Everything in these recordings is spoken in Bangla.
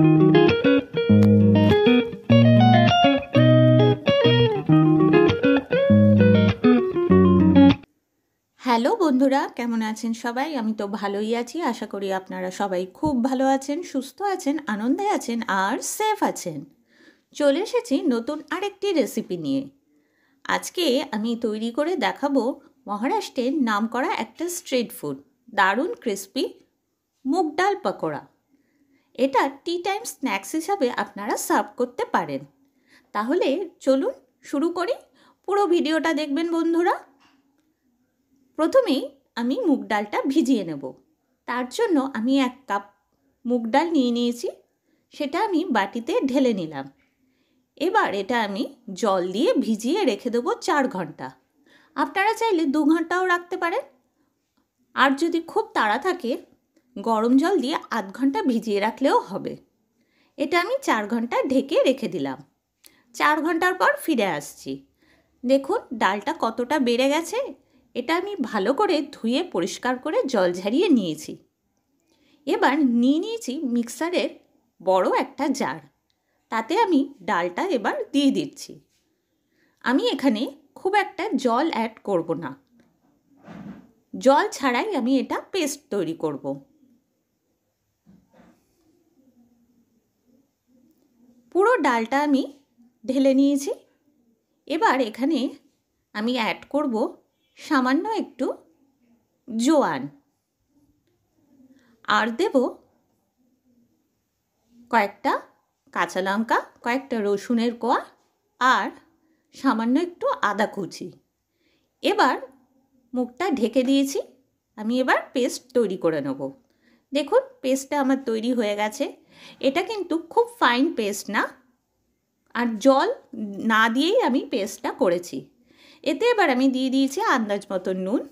হ্যালো বন্ধুরা কেমন আছেন সবাই আমি তো ভালোই আছি আশা করি আপনারা সবাই খুব ভালো আছেন সুস্থ আছেন আনন্দে আছেন আর সেফ আছেন চলে এসেছি নতুন আরেকটি রেসিপি নিয়ে আজকে আমি তৈরি করে দেখাবো মহারাষ্ট্রের নাম করা একটা স্ট্রিট ফুড দারুণ ক্রিস্পি মুগ ডাল পাকোড়া এটা টি টাইম স্ন্যাক্স হিসাবে আপনারা সার্ভ করতে পারেন তাহলে চলুন শুরু করি পুরো ভিডিওটা দেখবেন বন্ধুরা প্রথমেই আমি মুগ ডালটা ভিজিয়ে নেব তার জন্য আমি এক কাপ মুগ ডাল নিয়ে নিয়েছি সেটা আমি বাটিতে ঢেলে নিলাম এবার এটা আমি জল দিয়ে ভিজিয়ে রেখে দেবো চার ঘন্টা আপনারা চাইলে দু ঘন্টাও রাখতে পারেন আর যদি খুব তাড়া থাকে গরম জল দিয়ে আধ ঘন্টা ভিজিয়ে রাখলেও হবে এটা আমি চার ঘন্টা ঢেকে রেখে দিলাম চার ঘন্টার পর ফিরে আসছি দেখুন ডালটা কতটা বেড়ে গেছে এটা আমি ভালো করে ধুয়ে পরিষ্কার করে জল ঝারিয়ে নিয়েছি এবার নিয়ে নিয়েছি মিক্সারের বড় একটা জার তাতে আমি ডালটা এবার দিয়ে দিচ্ছি আমি এখানে খুব একটা জল অ্যাড করব না জল ছাড়াই আমি এটা পেস্ট তৈরি করবো পুরো ডালটা আমি ঢেলে নিয়েছি এবার এখানে আমি অ্যাড করব সামান্য একটু জোয়ান আর দেব কয়েকটা কাঁচা লঙ্কা কয়েকটা রসুনের কোয়া আর সামান্য একটু আদা কুচি এবার মুখটা ঢেকে দিয়েছি আমি এবার পেস্ট তৈরি করে নেবো দেখুন পেস্টটা আমার তৈরি হয়ে গেছে এটা কিন্তু খুব ফাইন পেস্ট না আর জল না দিয়েই আমি পেস্টটা করেছি এতে এবার আমি দিয়ে দিয়েছি আন্দাজ মতো নুন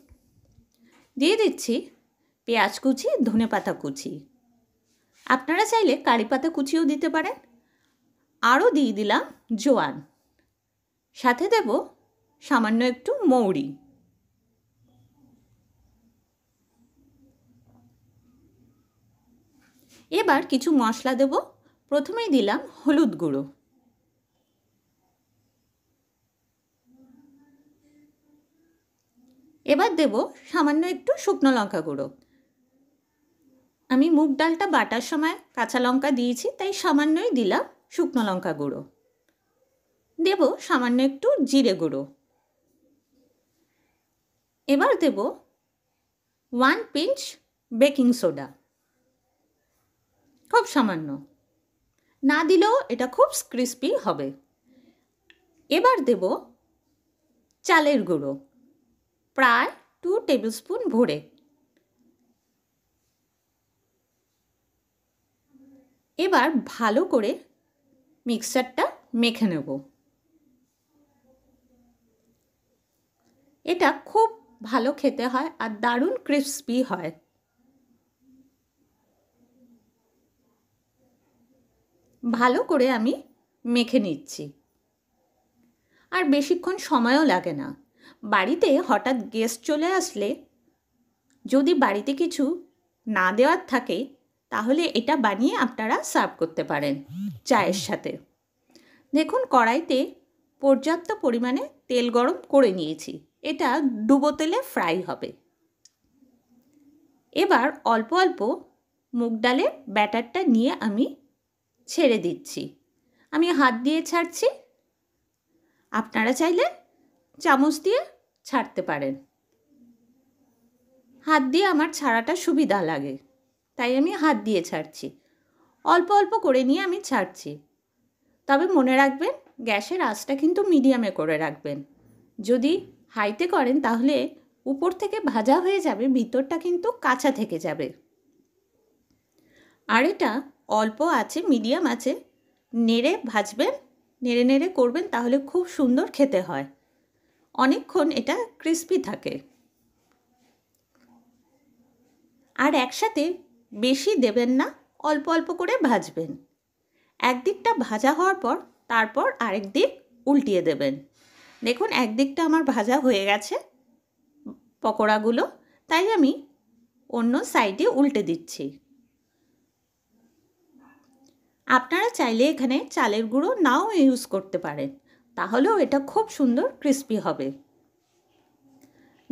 দিয়ে দিচ্ছি পেঁয়াজ কুচি ধনে পাতা কুচি আপনারা চাইলে কারি পাতা কুচিও দিতে পারেন আরও দিয়ে দিলাম জোয়ান সাথে দেব সামান্য একটু মৌরি এবার কিছু মশলা দেব প্রথমেই দিলাম হলুদ গুঁড়ো এবার দেব সামান্য একটু শুকনো লঙ্কা গুঁড়ো আমি মুগ ডালটা বাটার সময় কাঁচা লঙ্কা দিয়েছি তাই সামান্যই দিলাম শুকনো লঙ্কা গুঁড়ো দেব সামান্য একটু জিরে গুঁড়ো এবার দেব ওয়ান পিঞ্চ বেকিং সোডা খুব সামান্য না দিলেও এটা খুব ক্রিস্পি হবে এবার দেব চালের গুঁড়ো প্রায় টু টেবিল স্পুন ভরে এবার ভালো করে মিক্সারটা মেখে নেব এটা খুব ভালো খেতে হয় আর দারুণ ক্রিস্পি হয় ভালো করে আমি মেখে নিচ্ছি আর বেশিক্ষণ সময়ও লাগে না বাড়িতে হঠাৎ গেস্ট চলে আসলে যদি বাড়িতে কিছু না দেওয়ার থাকে তাহলে এটা বানিয়ে আপনারা সার্ভ করতে পারেন চায়ের সাথে দেখুন কড়াইতে পর্যাপ্ত পরিমাণে তেল গরম করে নিয়েছি এটা ডুবো তেলে ফ্রাই হবে এবার অল্প অল্প মুগ ডালের ব্যাটারটা নিয়ে আমি ছেড়ে দিচ্ছি আমি হাত দিয়ে ছাড়ছি আপনারা চাইলে চামচ দিয়ে ছাড়তে পারেন হাত দিয়ে আমার ছাড়াটা সুবিধা লাগে তাই আমি হাত দিয়ে ছাড়ছি অল্প অল্প করে নিয়ে আমি ছাড়ছি তবে মনে রাখবেন গ্যাসের আঁচটা কিন্তু মিডিয়ামে করে রাখবেন যদি হাইতে করেন তাহলে উপর থেকে ভাজা হয়ে যাবে ভিতরটা কিন্তু কাঁচা থেকে যাবে আর এটা অল্প আছে মিডিয়াম আছে নেড়ে ভাজবেন নেড়ে নেড়ে করবেন তাহলে খুব সুন্দর খেতে হয় অনেকক্ষণ এটা ক্রিস্পি থাকে আর একসাথে বেশি দেবেন না অল্প অল্প করে ভাজবেন একদিকটা ভাজা হওয়ার পর তারপর আরেক দিক উল্টিয়ে দেবেন দেখুন একদিকটা আমার ভাজা হয়ে গেছে পকোড়াগুলো তাই আমি অন্য সাইডে উল্টে দিচ্ছি আপনারা চাইলে এখানে চালের গুঁড়ো নাও ইউজ করতে পারেন তাহলেও এটা খুব সুন্দর ক্রিস্পি হবে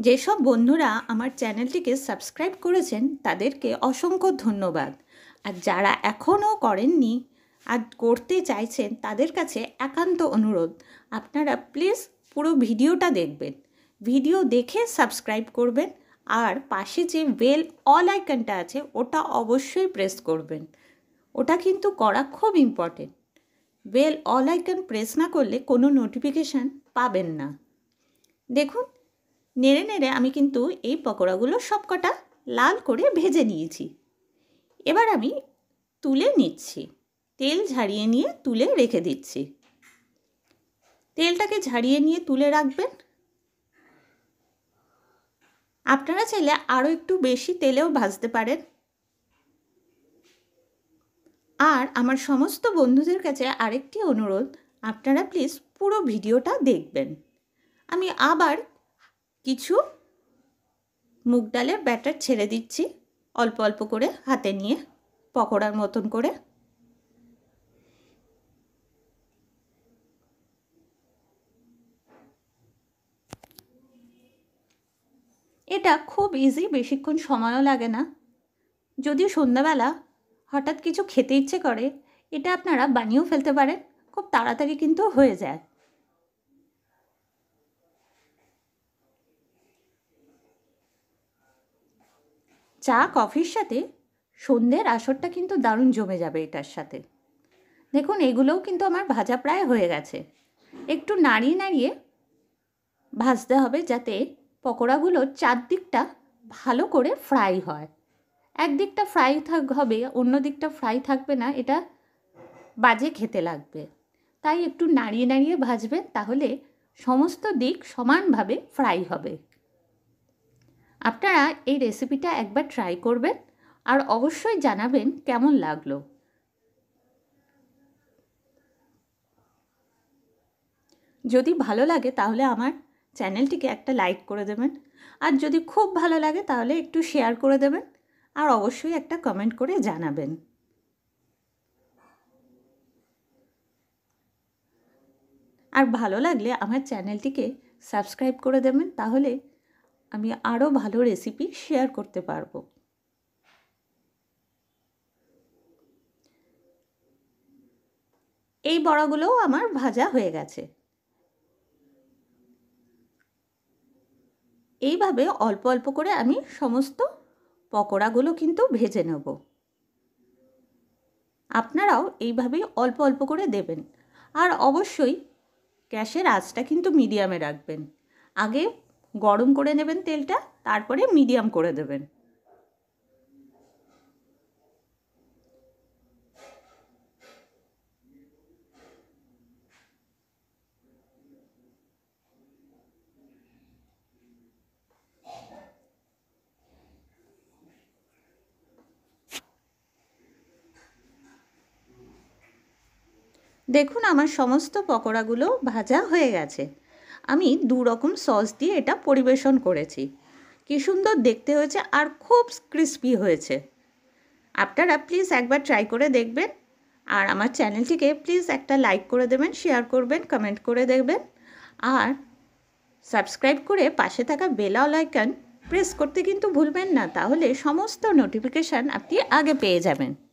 যেসব বন্ধুরা আমার চ্যানেলটিকে সাবস্ক্রাইব করেছেন তাদেরকে অসংখ্য ধন্যবাদ আর যারা এখনও করেননি আর করতে চাইছেন তাদের কাছে একান্ত অনুরোধ আপনারা প্লিজ পুরো ভিডিওটা দেখবেন ভিডিও দেখে সাবস্ক্রাইব করবেন আর পাশে যে বেল অল আইকনটা আছে ওটা অবশ্যই প্রেস করবেন ওটা কিন্তু করা খুব important bell all icon press না করলে কোনো নোটিফিকেশান পাবেন না দেখুন নেড়ে নেড়ে আমি কিন্তু এই পকোড়াগুলো সবকটা লাল করে ভেজে নিয়েছি এবার আমি তুলে নিচ্ছি তেল ঝাড়িয়ে নিয়ে তুলে রেখে দিচ্ছি তেলটাকে ঝাড়িয়ে নিয়ে তুলে রাখবেন আপনারা চাইলে আরও একটু বেশি তেলেও ভাজতে পারেন আর আমার সমস্ত বন্ধুদের কাছে আরেকটি অনুরোধ আপনারা প্লিজ পুরো ভিডিওটা দেখবেন আমি আবার কিছু মুগ ডালের ব্যাটার ছেড়ে দিচ্ছি অল্প অল্প করে হাতে নিয়ে পকোড়ার মতন করে এটা খুব ইজি বেশিক্ষণ সময়ও লাগে না যদিও সন্ধ্যাবেলা হঠাৎ কিছু খেতে ইচ্ছে করে এটা আপনারা বানিয়েও ফেলতে পারেন খুব তাড়াতাড়ি কিন্তু হয়ে যায় চা কফির সাথে সন্ধ্যের আসরটা কিন্তু দারুণ জমে যাবে এটার সাথে দেখুন এগুলোও কিন্তু আমার ভাজা প্রায় হয়ে গেছে একটু নাড়িয়ে নাড়িয়ে ভাজতে হবে যাতে পকোড়াগুলোর চারদিকটা ভালো করে ফ্রাই হয় একদিকটা ফ্রাই থাক হবে অন্য দিকটা ফ্রাই থাকবে না এটা বাজে খেতে লাগবে তাই একটু নাড়িয়ে নাড়িয়ে ভাজবেন তাহলে সমস্ত দিক সমানভাবে ফ্রাই হবে আপনারা এই রেসিপিটা একবার ট্রাই করবেন আর অবশ্যই জানাবেন কেমন লাগলো যদি ভালো লাগে তাহলে আমার চ্যানেলটিকে একটা লাইক করে দেবেন আর যদি খুব ভালো লাগে তাহলে একটু শেয়ার করে দেবেন আর অবশ্যই একটা কমেন্ট করে জানাবেন আর ভালো লাগলে আমার চ্যানেলটিকে সাবস্ক্রাইব করে দেবেন তাহলে আমি আরও ভালো রেসিপি শেয়ার করতে পারবো এই বড়াগুলোও আমার ভাজা হয়ে গেছে এইভাবে অল্প অল্প করে আমি সমস্ত পকোড়াগুলো কিন্তু ভেজে নেব আপনারাও এইভাবেই অল্প অল্প করে দেবেন আর অবশ্যই গ্যাসের আঁচটা কিন্তু মিডিয়ামে রাখবেন আগে গরম করে নেবেন তেলটা তারপরে মিডিয়াম করে দেবেন দেখুন আমার সমস্ত পকোড়াগুলো ভাজা হয়ে গেছে আমি দু রকম সস দিয়ে এটা পরিবেশন করেছি কী সুন্দর দেখতে হয়েছে আর খুব ক্রিস্পি হয়েছে আপনারা প্লিজ একবার ট্রাই করে দেখবেন আর আমার চ্যানেলটিকে প্লিজ একটা লাইক করে দেবেন শেয়ার করবেন কমেন্ট করে দেখবেন আর সাবস্ক্রাইব করে পাশে থাকা বেলা আইকন প্রেস করতে কিন্তু ভুলবেন না তাহলে সমস্ত নোটিফিকেশান আপনি আগে পেয়ে যাবেন